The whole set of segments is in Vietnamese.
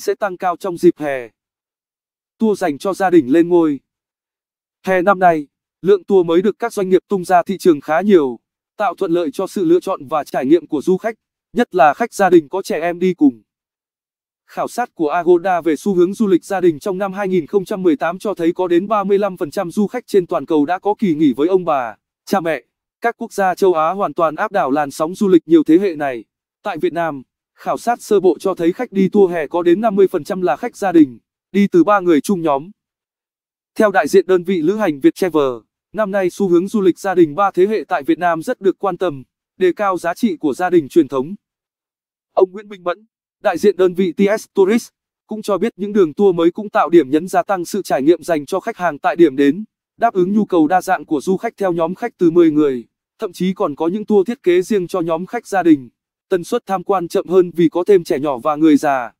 sẽ tăng cao trong dịp hè. Tour dành cho gia đình lên ngôi. Hè năm nay, lượng tour mới được các doanh nghiệp tung ra thị trường khá nhiều, tạo thuận lợi cho sự lựa chọn và trải nghiệm của du khách, nhất là khách gia đình có trẻ em đi cùng. Khảo sát của Agoda về xu hướng du lịch gia đình trong năm 2018 cho thấy có đến 35% du khách trên toàn cầu đã có kỳ nghỉ với ông bà, cha mẹ. Các quốc gia châu Á hoàn toàn áp đảo làn sóng du lịch nhiều thế hệ này. Tại Việt Nam, Khảo sát sơ bộ cho thấy khách đi tour hè có đến 50% là khách gia đình, đi từ 3 người chung nhóm. Theo đại diện đơn vị lữ hành Việt Travel, năm nay xu hướng du lịch gia đình ba thế hệ tại Việt Nam rất được quan tâm, đề cao giá trị của gia đình truyền thống. Ông Nguyễn Minh Mẫn, đại diện đơn vị TS Tourist, cũng cho biết những đường tour mới cũng tạo điểm nhấn gia tăng sự trải nghiệm dành cho khách hàng tại điểm đến, đáp ứng nhu cầu đa dạng của du khách theo nhóm khách từ 10 người, thậm chí còn có những tour thiết kế riêng cho nhóm khách gia đình tần suất tham quan chậm hơn vì có thêm trẻ nhỏ và người già.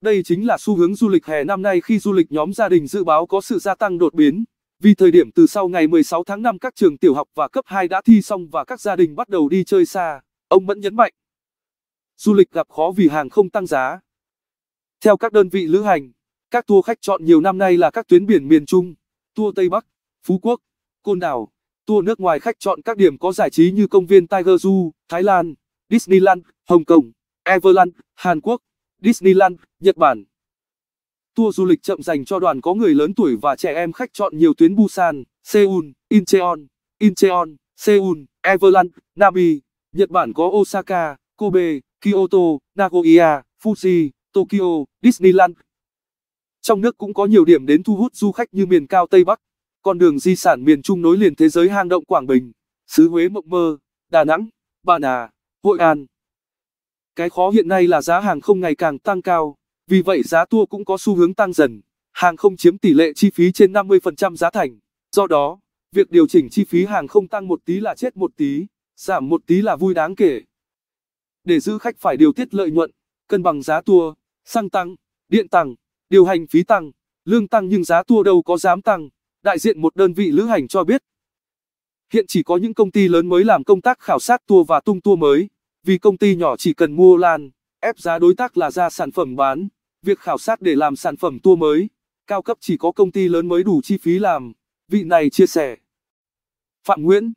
Đây chính là xu hướng du lịch hè năm nay khi du lịch nhóm gia đình dự báo có sự gia tăng đột biến. Vì thời điểm từ sau ngày 16 tháng 5 các trường tiểu học và cấp 2 đã thi xong và các gia đình bắt đầu đi chơi xa, ông vẫn nhấn mạnh. Du lịch gặp khó vì hàng không tăng giá. Theo các đơn vị lữ hành, các tour khách chọn nhiều năm nay là các tuyến biển miền Trung, tour Tây Bắc, Phú Quốc, Côn Đảo, tour nước ngoài khách chọn các điểm có giải trí như công viên Tiger Zoo, Thái Lan. Disneyland, Hồng Kông, Everland, Hàn Quốc, Disneyland, Nhật Bản. Tour du lịch chậm dành cho đoàn có người lớn tuổi và trẻ em khách chọn nhiều tuyến Busan, Seoul, Incheon, Incheon, Seoul, Everland, Nami. Nhật Bản có Osaka, Kobe, Kyoto, Nagoya, Fuji, Tokyo, Disneyland. Trong nước cũng có nhiều điểm đến thu hút du khách như miền cao Tây Bắc, con đường di sản miền Trung nối liền thế giới hang động Quảng Bình, xứ Huế mộng mơ, Đà Nẵng, Bà Nà. Hội An. Cái khó hiện nay là giá hàng không ngày càng tăng cao, vì vậy giá tour cũng có xu hướng tăng dần. Hàng không chiếm tỷ lệ chi phí trên 50% giá thành. Do đó, việc điều chỉnh chi phí hàng không tăng một tí là chết một tí, giảm một tí là vui đáng kể. Để giữ khách phải điều tiết lợi nhuận, cân bằng giá tour, xăng tăng, điện tăng, điều hành phí tăng, lương tăng nhưng giá tour đâu có dám tăng. Đại diện một đơn vị lữ hành cho biết, Hiện chỉ có những công ty lớn mới làm công tác khảo sát tour và tung tour mới, vì công ty nhỏ chỉ cần mua lan, ép giá đối tác là ra sản phẩm bán. Việc khảo sát để làm sản phẩm tour mới, cao cấp chỉ có công ty lớn mới đủ chi phí làm, vị này chia sẻ. Phạm Nguyễn